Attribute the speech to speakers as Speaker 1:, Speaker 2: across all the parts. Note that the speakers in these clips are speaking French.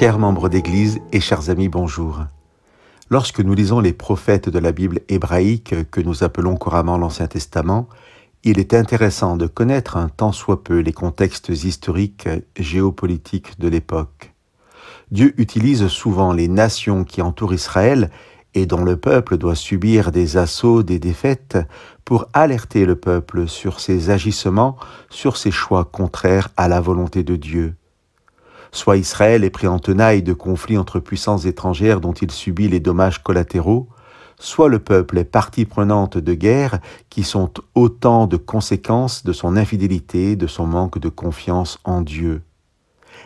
Speaker 1: Chers membres d'Église et chers amis, bonjour. Lorsque nous lisons les prophètes de la Bible hébraïque, que nous appelons couramment l'Ancien Testament, il est intéressant de connaître un tant soit peu les contextes historiques, géopolitiques de l'époque. Dieu utilise souvent les nations qui entourent Israël et dont le peuple doit subir des assauts, des défaites, pour alerter le peuple sur ses agissements, sur ses choix contraires à la volonté de Dieu soit Israël est pris en tenaille de conflits entre puissances étrangères dont il subit les dommages collatéraux, soit le peuple est partie prenante de guerres qui sont autant de conséquences de son infidélité, de son manque de confiance en Dieu.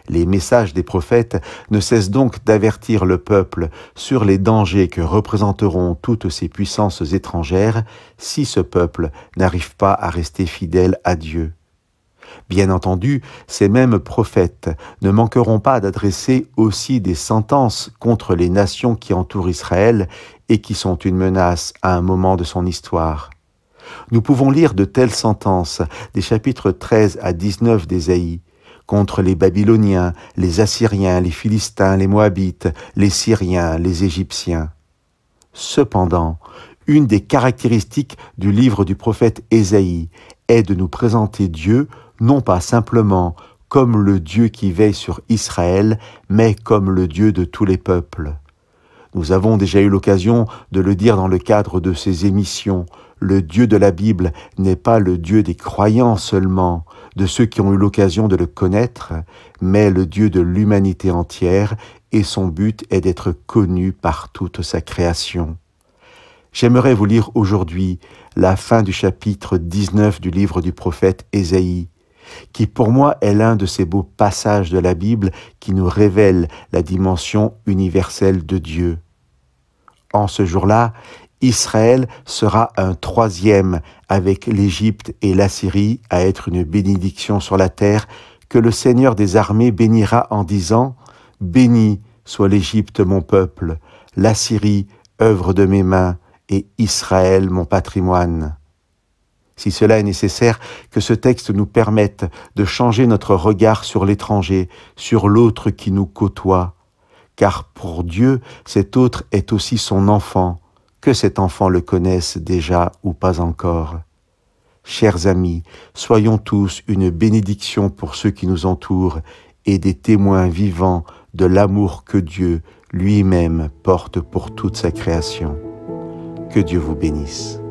Speaker 1: Les messages des prophètes ne cessent donc d'avertir le peuple sur les dangers que représenteront toutes ces puissances étrangères si ce peuple n'arrive pas à rester fidèle à Dieu. Bien entendu, ces mêmes prophètes ne manqueront pas d'adresser aussi des sentences contre les nations qui entourent Israël et qui sont une menace à un moment de son histoire. Nous pouvons lire de telles sentences des chapitres 13 à 19 d'Ésaïe contre les Babyloniens, les Assyriens, les Philistins, les Moabites, les Syriens, les Égyptiens. Cependant, une des caractéristiques du livre du prophète Ésaïe est de nous présenter Dieu non pas simplement comme le Dieu qui veille sur Israël, mais comme le Dieu de tous les peuples. Nous avons déjà eu l'occasion de le dire dans le cadre de ces émissions, le Dieu de la Bible n'est pas le Dieu des croyants seulement, de ceux qui ont eu l'occasion de le connaître, mais le Dieu de l'humanité entière, et son but est d'être connu par toute sa création. J'aimerais vous lire aujourd'hui la fin du chapitre 19 du livre du prophète Ésaïe qui pour moi est l'un de ces beaux passages de la Bible qui nous révèle la dimension universelle de Dieu. En ce jour-là, Israël sera un troisième avec l'Égypte et l'Assyrie à être une bénédiction sur la terre que le Seigneur des armées bénira en disant Béni soit l'Égypte mon peuple, l'Assyrie œuvre de mes mains et Israël mon patrimoine si cela est nécessaire, que ce texte nous permette de changer notre regard sur l'étranger, sur l'autre qui nous côtoie, car pour Dieu, cet autre est aussi son enfant, que cet enfant le connaisse déjà ou pas encore. Chers amis, soyons tous une bénédiction pour ceux qui nous entourent et des témoins vivants de l'amour que Dieu lui-même porte pour toute sa création. Que Dieu vous bénisse.